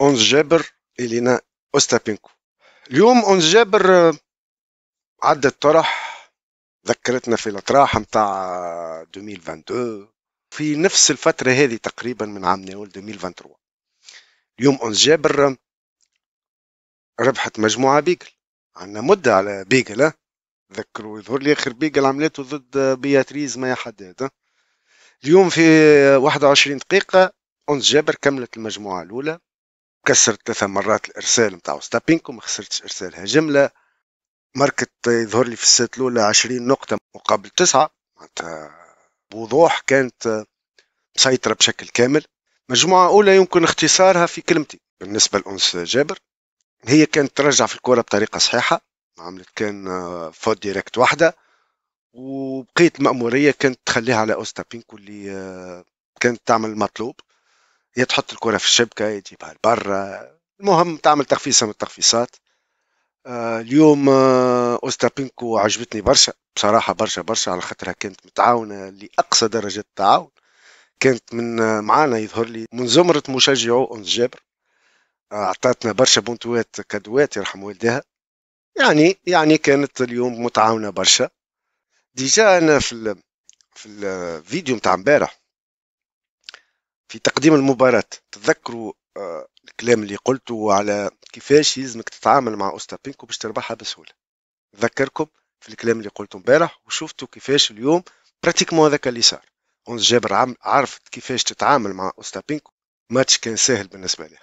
أونز جابر إلينا أوستابينكو اليوم أونز جابر آه، عدت طرح ذكرتنا في الأطراح متاع 2022 آه، في نفس الفترة هذه تقريبا من عام نيول 2023 اليوم أونز جابر آه، ربحت مجموعة بيجل عندنا مدة على بيجل ذكروا يظهر لي آخر بيجل عملته ضد بياتريز ما يحدد اليوم في 21 دقيقة أونز جابر كملت المجموعة الأولى كسرت ثلاثة مرات الارسال نتاع ستابينكو ما خسرتش ارسالها جمله ماركت يظهر لي في السات الاولى 20 نقطه مقابل تسعه معناتها بوضوح كانت مسيطره بشكل كامل مجموعه اولى يمكن اختصارها في كلمتي بالنسبه لانس جابر هي كانت ترجع في الكره بطريقه صحيحه عملت كان فوت ديريكت واحده وبقيت المأمورية كانت تخليها على أوستابينكو اللي كانت تعمل المطلوب يا تحط الكرة في الشبكة يجيبها لبرا المهم تعمل تخفيصة من التخفيصات آه، اليوم آه، أوستابينكو عجبتني برشا بصراحة برشا برشا على خاطرها كانت متعاونة لأقصى درجة التعاون كانت من آه، معانا يظهر لي من زمرة مشجعو أنس جابر أعطتنا برشا بونتوات كادوات يرحم والديها يعني يعني كانت اليوم متعاونة برشا ديجا أنا في ال في الفيديو متاع امبارح في تقديم المباراة تذكروا آه، الكلام اللي قلته على كيفاش يلزمك تتعامل مع أوستابينكو باش تربحها بسهولة ذكركم في الكلام اللي قلته امبارح وشفتوا كيفاش اليوم براتيكمون هذاك اللي صار اونز جابر عرفت كيفاش تتعامل مع أوستابينكو ماتش كان ساهل بالنسبة لها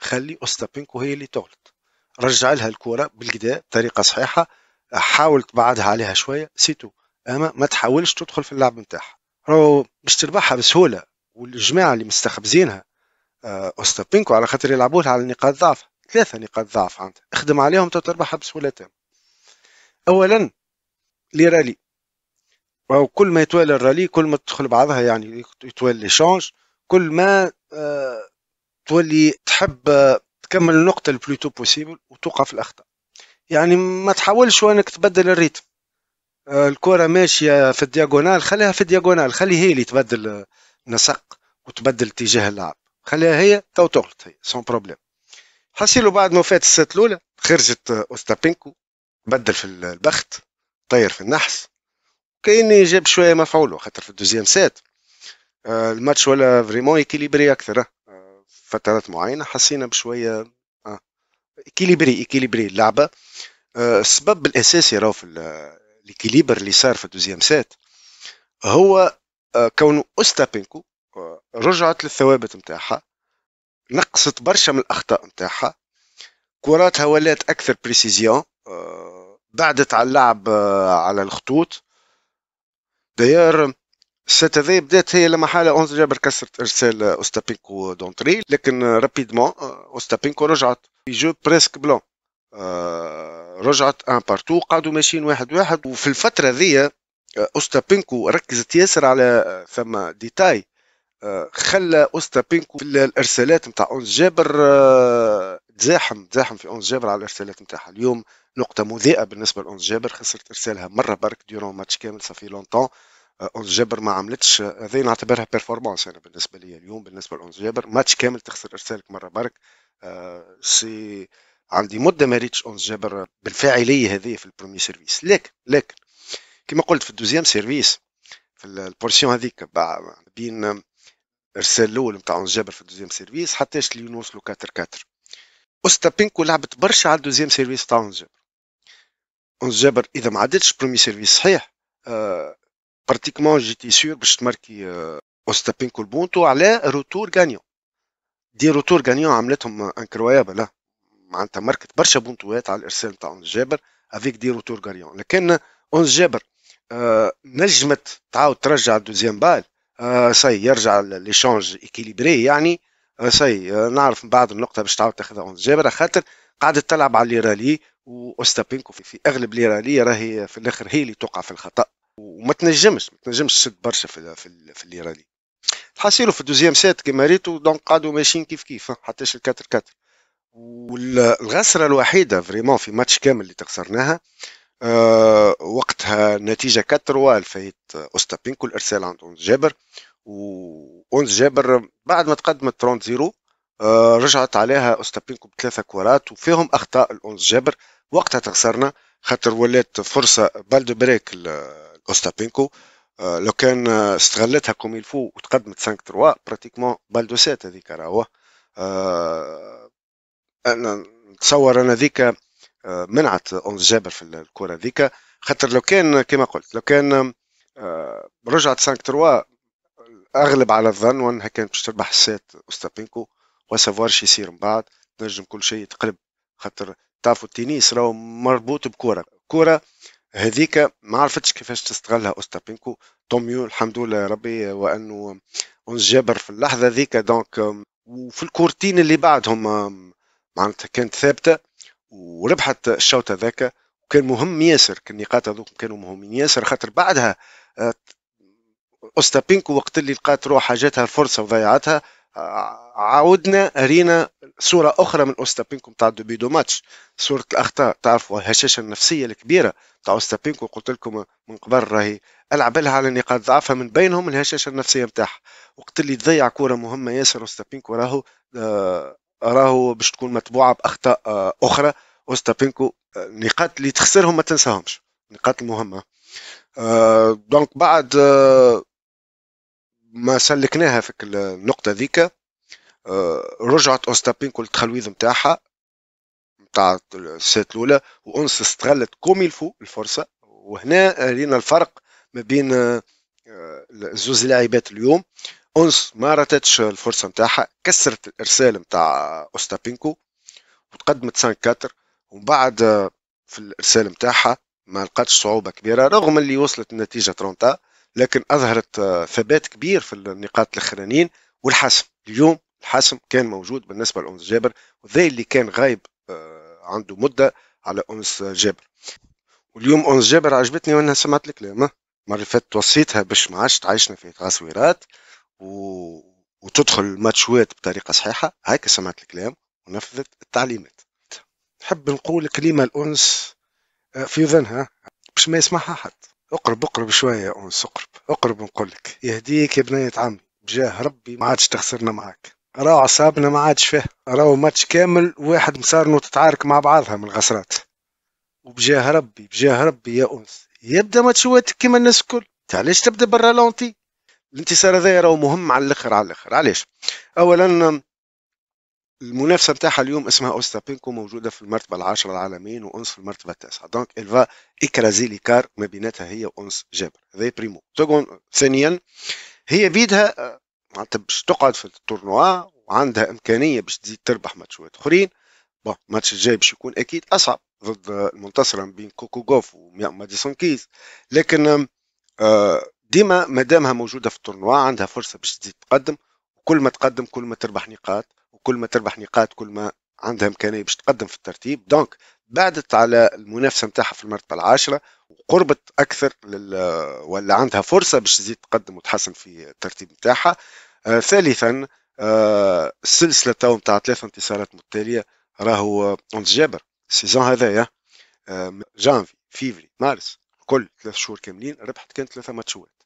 خلي أوستابينكو هي اللي تغلط رجع لها الكرة بالكدا بطريقة صحيحة حاول تبعدها عليها شوية سيتو اما ما تحاولش تدخل في اللعب نتاعها راهو باش تربحها بسهوله والجماعه اللي مستخبزينها اوستابينكو آه، على خاطر يلعبوا على نقاط ضعف ثلاثه نقاط ضعف عندها اخدم عليهم تربحها بسهوله تامه اولا لي رالي وكل ما يتوالى الرالي كل ما تدخل بعضها يعني يتوالى شانج كل ما آه، تولي تحب آه، تكمل النقطة البلوتو بوسيبل وتوقف الأخطاء يعني ما تحاولش وانك تبدل الريتم الكرة ماشية في الدياغونال خليها في الدياغونال خلي هي اللي تبدل نسق وتبدل اتجاه اللعب خليها هي تو تغلط هي سون بروبليم حسيلو بعد ما فات الست الاولى خرجت اوستابينكو بدل في البخت طير في النحس كاين جاب شويه مفعوله خاطر في الدوزيام سات آه، الماتش ولا فريمون ايكيليبري اكثر آه، فترات معينه حسينا بشويه آه، ايكيليبري ايكيليبري اللعبه السبب الاساسي راهو في الاكيليبر اللي صار في الدوزيام سات هو كونه استابينكو آه، رجعت للثوابت نتاعها نقصت برشا من الاخطاء نتاعها كراتها ولات اكثر بريسيزيون آه، بعدت على اللعب آه، على الخطوط داير السات هذايا بدات هي لما حالة اونز جابر كسرت ارسال اوستابينكو دونتري لكن رابيدمون اوستابينكو رجعت في جو بريسك بلون رجعت ان بارتو قعدوا ماشيين واحد واحد وفي الفترة ذي آه، اوستابينكو ركزت ياسر على آه، فما ديتاي آه، خلى اوستابينكو في الارسالات نتاع اونس جابر تزاحم تزاحم في اونس جابر على الارسالات نتاعها اليوم نقطة مذيئة بالنسبة لأونس جابر خسرت ارسالها مرة برك ديورون ماتش كامل صافي لونتون أونس جابر ما عملتش هذه نعتبرها بيرفورمانس انا بالنسبة لي اليوم بالنسبة لأونس جابر ماتش كامل تخسر ارسالك مرة برك سي عندي مدة ما ريتش أونس جابر بالفاعلية هذه في البرومي سيرفيس لكن لكن كما قلت في الدوزيام سيرفيس في البورسيون هذيك بين ارسال الاول نتاع جابر في الدوزيام سيرفيس حتى اللي نوصلوا 4 4 اوستابينكو لعبت برشا على الدوزيام سيرفيس تاع اونز جابر اونز جابر اذا ما عدتش برومي سيرفيس صحيح أه براتيكمون جيتي سور باش تماركي أه اوستابينكو البونتو على روتور غانيون دي روتور غانيون عملتهم انكرويابل معناتها ماركت برشا بونتوات على الارسال تاع اونز جابر افيك دي روتور غانيون لكن اونز جابر آه، نجمت تعاود ترجع الدوزيام بال آه، سي يرجع ليشونج اكيليبري يعني آه، سي نعرف من بعد النقطه باش تعاود تاخذها اون جابر خاطر قعدت تلعب على ليرالي رالي واوستابينكو في, اغلب ليرالي رالي راهي في الاخر هي اللي توقع في الخطا وما تنجمش ما تنجمش تسد برشا في في, الليرالي حاصيلو رالي في الدوزيام سات كيما ريتو دونك قعدوا ماشيين كيف كيف حتى الكاتر كاتر والغسره الوحيده فريمون في ماتش كامل اللي تخسرناها آه، وقتها نتيجة 4 لفايت أوستابينكو الإرسال عند أونز جابر وأونز جابر بعد ما تقدمت 30 زيرو آه، رجعت عليها أوستابينكو بثلاثة كورات وفيهم أخطاء الأونز جابر وقتها تخسرنا خاطر ولات فرصة بالدو بريك لأوستابينكو أه لو كان استغلتها كوم الفو وتقدمت 5 3 براتيكمون بالدو سات هذيك راهو آه، أنا نتصور أنا ذيك منعت اونز جابر في الكره ذيك خاطر لو كان كما قلت لو كان آه، رجعت 5 تروا اغلب على الظن وانها كانت باش تربح السات اوستابينكو وسافوار شي يصير من بعد تنجم كل شيء يتقلب خاطر تعرفوا التنس راهو مربوط بكره كره هذيك ما عرفتش كيفاش تستغلها اوستابينكو طوميو الحمد لله ربي وانه اونز جابر في اللحظه ذيك دونك وفي الكورتين اللي بعدهم معناتها كانت ثابته وربحت الشوط هذاك وكان مهم ياسر النقاط هذوك كانوا مهمين ياسر خاطر بعدها آه، اوستابينكو وقت اللي لقات روحها جاتها الفرصه وضيعتها آه، عاودنا رينا صوره اخرى من اوستابينكو دوبي دو ماتش صوره الاخطاء تعرفوا الهشاشه النفسيه الكبيره تاع اوستابينكو قلت لكم من قبل راهي العب لها على نقاط ضعفها من بينهم الهشاشه النفسيه نتاعها وقت اللي تضيع كره مهمه ياسر اوستابينكو راهو آه، راهو باش تكون متبوعه باخطاء آه، اخرى اوستابينكو النقاط آه، اللي تخسرهم ما تنساهمش النقاط المهمه آه، دونك بعد ما سلكناها في النقطه ذيك رجعت اوستابينكو للتخلويذ نتاعها نتاع السات الاولى وانس استغلت كوم الفو الفرصه وهنا رينا الفرق ما بين زوز لاعبات اليوم اونس ما راتتش الفرصه نتاعها كسرت الارسال نتاع اوستابينكو وتقدمت 5 4 ومن بعد في الارسال نتاعها ما لقاتش صعوبه كبيره رغم اللي وصلت النتيجه ترونتا لكن اظهرت ثبات كبير في النقاط الاخرانيين والحسم اليوم الحسم كان موجود بالنسبه لأونس جابر وذا اللي كان غايب آه، عنده مده على أونس جابر واليوم أونس جابر عجبتني وانها سمعت الكلام المره اللي فاتت توصيتها باش ما عادش تعيشنا في تصويرات و... وتدخل الماتشوات بطريقه صحيحه هيك سمعت الكلام ونفذت التعليمات نحب نقول كلمه الانس آه، في ذنها باش ما يسمعها حد اقرب اقرب شويه يا انس اقرب اقرب نقول لك يهديك يا بنيه عمي بجاه ربي ما عادش تخسرنا معاك راهو اعصابنا ما عادش فيه راهو ماتش كامل واحد مسارنو تتعارك مع بعضها من الغسرات وبجاه ربي بجاه ربي يا انس يبدا ماتشواتك كما الناس الكل علاش تبدا برا لونتي الانتصار هذايا راهو مهم على الاخر على الاخر علاش اولا المنافسه نتاعها اليوم اسمها اوستابينكو موجوده في المرتبه العاشره العالميا وانس في المرتبه التاسعه دونك الفا اكرازي ليكار ما بيناتها هي وانس جابر هذا بريمو سكون ثانيا هي بيدها آه، معناتها باش تقعد في التورنوا وعندها امكانيه باش تزيد تربح ماتشات اخرين بون الماتش الجاي باش يكون اكيد اصعب ضد المنتصره بين كوكوغوف وماديسون كيز لكن آه ديما مادامها موجوده في التورنوا عندها فرصه باش تزيد تقدم وكل ما تقدم كل ما تربح نقاط وكل ما تربح نقاط كل ما عندها امكانيه باش تقدم في الترتيب دونك بعدت على المنافسه نتاعها في المرتبه العاشره وقربت اكثر لل... ولا عندها فرصه باش تزيد تقدم وتحسن في الترتيب نتاعها آه ثالثا آه السلسله تو نتاع ثلاث انتصارات متتاليه راهو انت جابر السيزون هذايا آه جانفي فيفري مارس كل ثلاث شهور كاملين ربحت كان ثلاثه ماتشات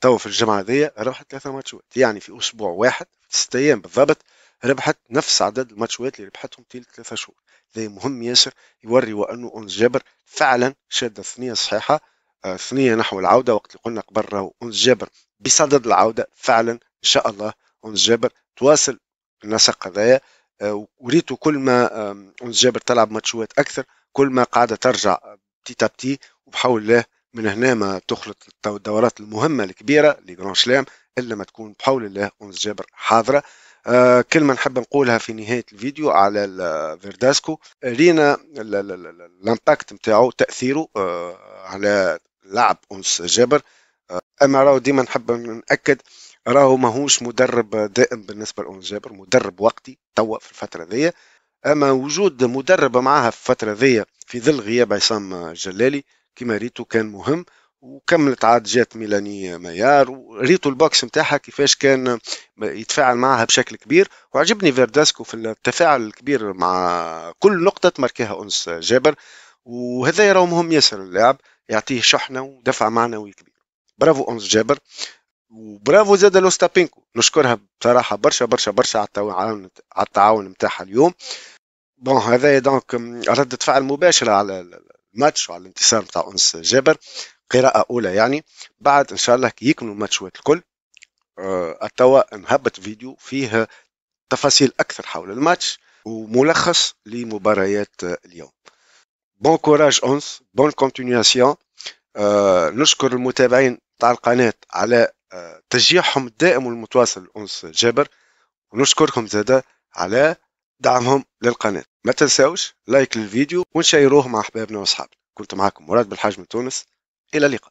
تو في الجمعه هذيا ربحت ثلاثه ماتشات يعني في اسبوع واحد في ست ايام بالضبط ربحت نفس عدد الماتشات اللي ربحتهم طيله ثلاثه شهور ذي مهم ياسر يوري وانه انس جابر فعلا شاد الثنيه الصحيحه آه، ثنيه نحو العوده وقت اللي قلنا قبل راهو انس جابر بصدد العوده فعلا ان شاء الله انس جابر تواصل النسق هذايا آه، وريتو كل ما انس جابر تلعب ماتشات اكثر كل ما قاعده ترجع بتي بتي وبحول الله من هنا ما تخلط الدورات المهمه الكبيره لي شلام الا ما تكون بحول الله انس جابر حاضره آه كلمة نحب نقولها في نهاية الفيديو على فيرداسكو رينا الامباكت نتاعو تأثيره آه على لعب أنس جابر آه أما راهو ديما نحب نأكد راهو ماهوش مدرب دائم بالنسبة لأنس جابر مدرب وقتي توا في الفترة ذي اما وجود مدرب معاها في الفتره ذي في ظل غياب عصام جلالي كما ريتو كان مهم وكملت عاد جات ميلاني ميار وريتو البوكس نتاعها كيفاش كان يتفاعل معها بشكل كبير وعجبني فيرداسكو في التفاعل الكبير مع كل نقطه تماركيها انس جابر وهذا يراه مهم ياسر اللاعب يعطيه شحنه ودفع معنوي كبير برافو انس جابر وبرافو زاد لوستابينكو نشكرها بصراحه برشا برشا برشا على التعاون على التعاون نتاعها اليوم بون هذا دونك ردة فعل مباشرة على الماتش وعلى الانتصار نتاع أنس جابر قراءة أولى يعني بعد إن شاء الله كي يكملوا الماتشات الكل آه، التوا نهبط فيديو فيه تفاصيل أكثر حول الماتش وملخص لمباريات اليوم بون كوراج أنس بون كونتينياسيون آه، نشكر المتابعين تاع القناة على تشجيعهم الدائم والمتواصل لأنس جابر ونشكركم زادا على دعمهم للقناة ما تنساوش لايك للفيديو ونشيروه مع أحبابنا وأصحابنا كنت معكم مراد بالحاج من تونس إلى اللقاء